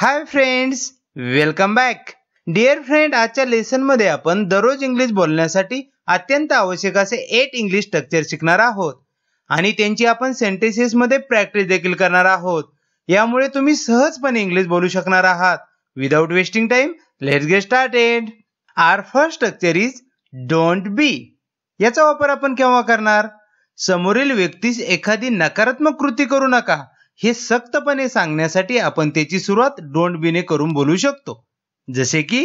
हाय friends welcome back dear friend आजच्या लेसनमध्ये आपण दररोज इंग्लिश बोलण्यासाठी अत्यंत आवश्यक असे एट इंग्लिश स्ट्रक्चर शिकणार आहोत आणि त्यांची आपण सेंटेन्सेसमध्ये प्रॅक्टिस देखील करणार आहोत यामुळे तुम्ही सहजपणे इंग्लिश बोलू शकणार आहात without wasting time let's get started our first structure is don't be याचा वापर आपण केव्हा करणार समोरील व्यक्तीस एखादी नकारात्मक कृती करू नका हे सक्तपणे सांगण्यासाठी आपण त्याची सुरुवात डोंट बीने करून बोलू शकतो जसे की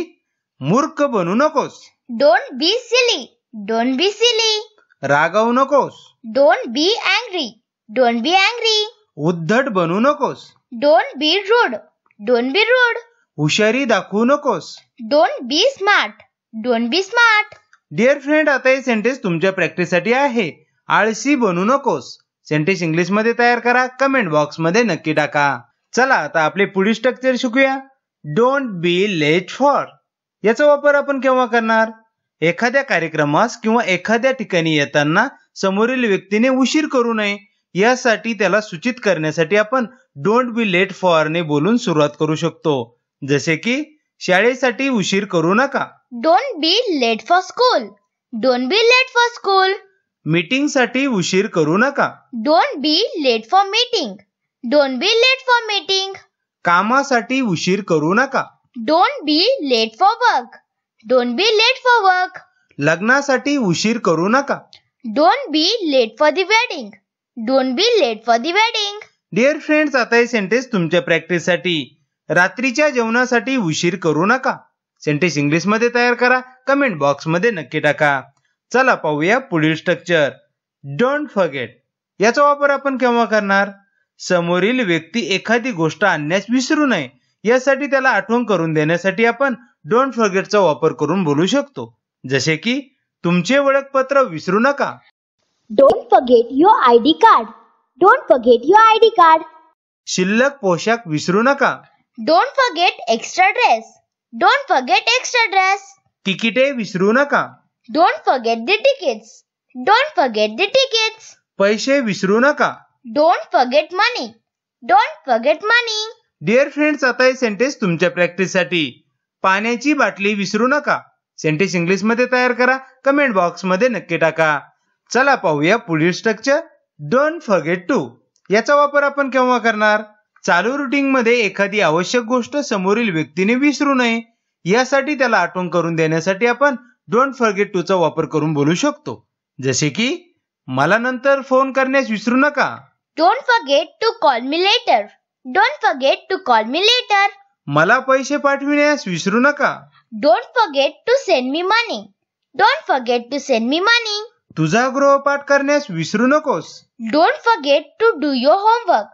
मूर्ख बनू नकोस don't be silly don't be silly रागावू नकोस don't be angry don't be angry उद्धट बनू नकोस don't be rude don't be rude हुशारी दाखवू नकोस don't be smart don't be smart dear friend आता हे सेंटेन्स तुमच्या प्रॅक्टिससाठी आहे आळशी बनू नकोस सेंटेन्स मध्ये तयार करा कमेंट बॉक्स मध्ये नक्की टाका चला आता आपले पुढील स्ट्रक्चर शिकूया डोंट बी लेट फॉर याचा वापर आपण केव्हा करणार एखाद्या कार्यक्रमास किंवा एखाद्या ठिकाणी येताना समोरील व्यक्तीने उशीर करू नये यासाठी त्याला सूचित करण्यासाठी आपण डोंट बी लेट फॉर ने बोलून सुरुवात करू शकतो जसे की शाळेसाठी उशीर करू नका don't be late for school don't be late for school मीटिंगसाठी उशीर करू नका don't be late for meeting don't be late for meeting कामासाठी उशीर करू नका don't be late for work don't be late for work लग्नासाठी उशीर करू नका don't be late for the wedding don't be late for the wedding dear friends आता हे सेंटेन्स तुमच्या प्रॅक्टिससाठी रात्रीच्या जेवणासाठी उशीर करू नका इंग्लिश मध्ये तयार करा कमेंट बॉक्स मध्ये नक्की टाका चला पाहूया पुढील स्ट्रक्चर डोंट फगेट याचा वापर आपण केव्हा करणार समोरील व्यक्ती एखादी गोष्ट आणण्यास विसरू नये यासाठी त्याला आठवण करून देण्यासाठी आपण डोंट फॉरगेटचा वापर करून बोलू शकतो जसे की तुमचे ओळखपत्र विसरू नका don't forget your I D card don't forget your I D card शिल्लक पोशाख विसरू नका don't forget extra dress don't forget extra dress तिकिटे विसरू नका don't forget the tickets don't forget the tickets पैसे विसरू नका don't forget money don't forget money dear friends आता हे सेंटेन्स तुमच्या प्रॅक्टिससाठी पाण्याची बाटली विसरू नका सेंटेन्स इंग्लिश मध्ये तयार करा कमेंट बॉक्स मध्ये नक्की टाका चला पाहूया पुढील स्ट्रक्चर डोंट फॉरगेट टू याचा वापर आपण केव्हा करणार चालू रुटीन मध्ये एखादी आवश्यक गोष्ट समोरील व्यक्तीने विसरू नये यासाठी त्याला आठवण करून देण्यासाठी आपण डोंट फर्गेट चा वापर करून बोलू शकतो जसे की मला नंतर फोन करण्यास विसरू नका don't forget to call me later don't forget to call me later मला पैसे पाठविण्यास विसरू नका don't forget to send me money don't forget to send me money तुझा गृहपाठ करण्यास विसरू नकोस don't forget to do your homework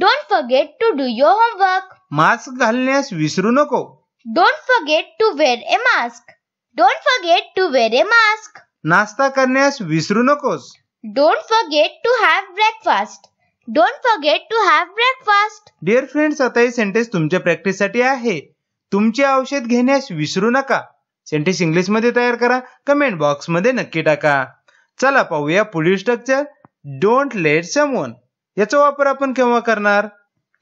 don't forget to do your homework mask घालण्यास विसरू नको don't forget to wear a mask don't forget to wear a mask नाश्ता करण्यास विसरू नकोस don't forget to have breakfast don't forget to have breakfast dear friends आता हे sentence तुमच्या साठी आहे तुमचे औषध घेण्यास विसरू नका सेंटेन्स इंग्लिश मध्ये तयार करा कमेंट बॉक्स मध्ये नक्की टाका चला पाहूया पुढील स्ट्रक्चर डोंट लेट समोन याचा वापर आपण केव्हा करणार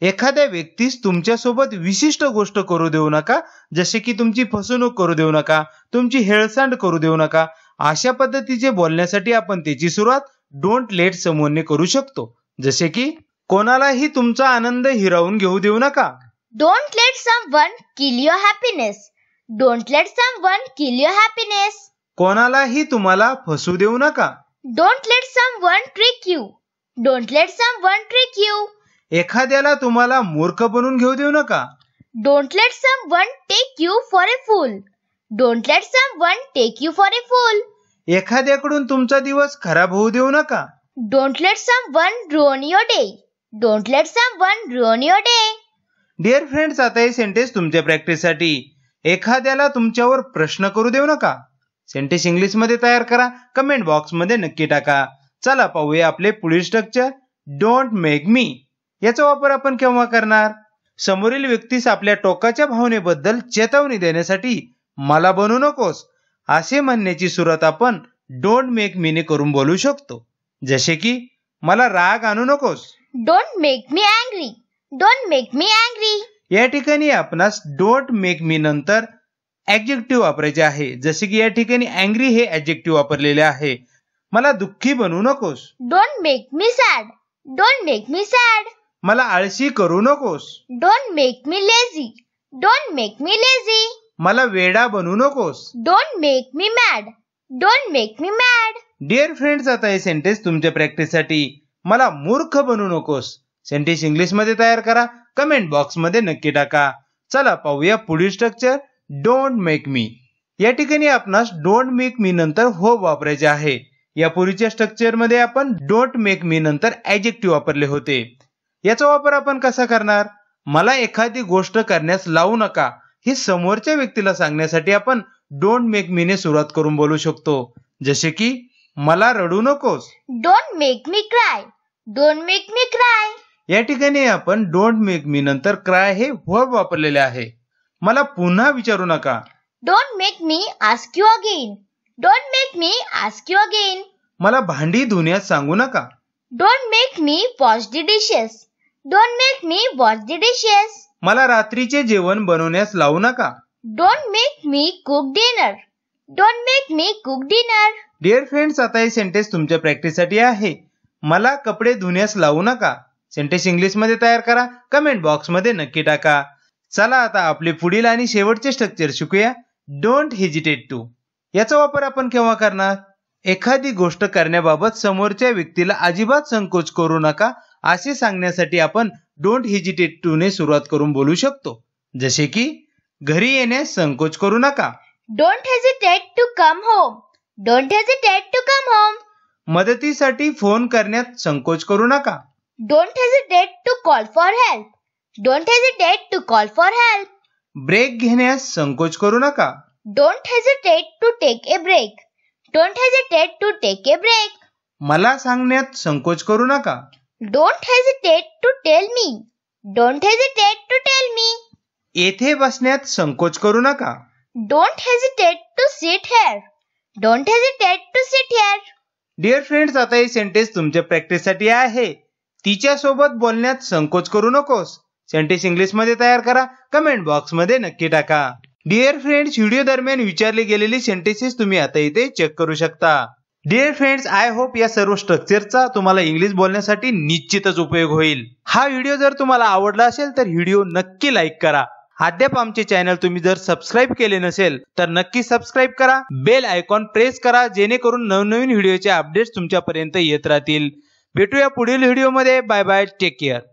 एखाद्या व्यक्तीस तुमच्यासोबत विशिष्ट गोष्ट करू देऊ नका जसे की तुमची फसवणूक करू देऊ नका तुमची हेळसांड करू देऊ नका अशा पद्धतीचे बोलण्यासाठी आपण त्याची सुरुवात डोंट लेट समोरने करू शकतो जसे की कोणालाही तुमचा आनंद हिरावून घेऊ देऊ नका don't let one kill your happiness don't let one kill your happiness कोणालाही तुम्हाला फसू देऊ नका don't let one trick you don't let one trick you एखाद्याला तुम्हाला मूर्ख बनून घेऊ देऊ नका don't let someone take you for a fool don't let someone take you for a fool एखाद्याकडून तुमचा दिवस खराब होऊ देऊ नका don't let someone ruin your day don't let someone ruin your day dear friends आता हे sentence तुमच्या प्रॅक्टिससाठी एखाद्याला तुमच्यावर प्रश्न करू देऊ नका सेंटेन्स इंग्लिश मध्ये तयार करा कमेंट बॉक्स मध्ये नक्की टाका चला पाहूया आपले पुढील स्ट्रक्चर डोंट मेक मी याचा वापर आपण केव्हा करणार समोरील व्यक्तीस आपल्या टोकाच्या भावनेबद्दल चेतावणी देण्यासाठी मला बनू नकोस असे म्हणण्याची सुरुवात आपण डोंट मेक मीने करून बोलू शकतो जसे की मला राग आणू नकोस don't make me angry don't make me angry या ठिकाणी आपणास डोंट मेक मी नंतर ऍब्जेक्टिव्ह वापरायचे आहे जसे की या ठिकाणी अँग्री हे ऍब्जेक्टिव्ह वापरलेले आहे मला दुःखी बनवू नकोस don't make me sad don't make me sad मला आळशी करू नकोस don't make me lazy don't make me lazy मला वेडा बनू नकोस don't make me mad don't make me mad dear friends आता हे सेंटेन्स तुमच्या प्रॅक्टिससाठी मला मूर्ख बनू नकोस सेंटेन्स इंग्लिश मध्ये तयार करा कमेंट बॉक्स मध्ये नक्की टाका चला पाहूया पुढील स्ट्रक्चर डोंट मेक मी या ठिकाणी आपणास डोंट मेक मी नंतर हो वापरायचे आहे या पूर्वीच्या स्ट्रक्चर मध्ये आपण डोंट मेक मी नंतर ऍजेक्टिव्ह वापरले होते याचा वापर आपण कसा करणार मला एखादी गोष्ट करण्यास लावू नका हे समोरच्या व्यक्तीला सांगण्यासाठी आपण डोंट मेक मी ने सुरुवात करून बोलू शकतो जसे की मला रडू नकोस don't make me cry don't make me cry या ठिकाणी आपण डोंट मेक मी नंतर क्राय हे वर्ब वापरलेले आहे मला पुन्हा विचारू नका don't make me ask you again don't make me ask you again मला भांडी धुण्यास सांगू नका don't make me wash the dishes don't make me wash the dishes मला रात्रीचे जेवण बनवण्यास लावू नका don't make me cook dinner don't make me cook dinner dear friends आता हे सेंटेन्स तुमच्या प्रॅक्टिससाठी आहे मला कपडे धुण्यास लावू नका सेंटेन्स इंग्लिश मध्ये तयार करा कमेंट बॉक्स मध्ये नक्की टाका चला आता आपले पुढील आणि शेवटचे स्ट्रक्चर शिकूया डोंट हेजिटेट टू याचा वापर आपण केव्हा करणार एखादी गोष्ट करण्याबाबत समोरच्या व्यक्तीला अजिबात संकोच करू नका असे सांगण्यासाठी आपण डोंट हेजिटेट टू ने सुरुवात करून बोलू शकतो जसे की घरी येण्यास संकोच करू नका don't hesitate to come home don't hesitate to come home मदतीसाठी फोन करण्यात संकोच करू नका don't hesitate to call for help don't hesitate to call for help break घेण्यास संकोच करू नका don't hesitate to take a break don't hesitate to take a break मला सांगण्यात संकोच करू नका don't hesitate to tell me don't hesitate to tell me येथे बसण्यात संकोच करू नका don't hesitate to sit here don't hesitate to sit here dear friends आता ही सेंटेन्स तुमच्या प्रॅक्टिससाठी आहे तिच्या सोबत बोलण्यात संकोच करू नकोस सेंटेन्स इंग्लिश मध्ये तयार करा कमेंट बॉक्स मध्ये नक्की टाका डिअर फ्रेंड्स व्हिडिओ दरम्यान विचारली गेलेली सेंटेन्सेस तुम्ही आता इथे चेक करू शकता डिअर फ्रेंड्स आय होप या सर्व स्ट्रक्चरचा तुम्हाला इंग्लिश बोलण्यासाठी निश्चितच उपयोग होईल हा व्हिडिओ जर तुम्हाला आवडला असेल तर व्हिडिओ नक्की लाईक करा अद्याप आमचे चॅनल तुम्ही जर सबस्क्राईब केले नसेल तर नक्की सबस्क्राईब करा बेल आयकॉन प्रेस करा जेणेकरून नवनवीन व्हिडिओचे अपडेट्स तुमच्यापर्यंत येत राहतील भेटूया पुढील व्हिडिओमध्ये बाय बाय टेक केअर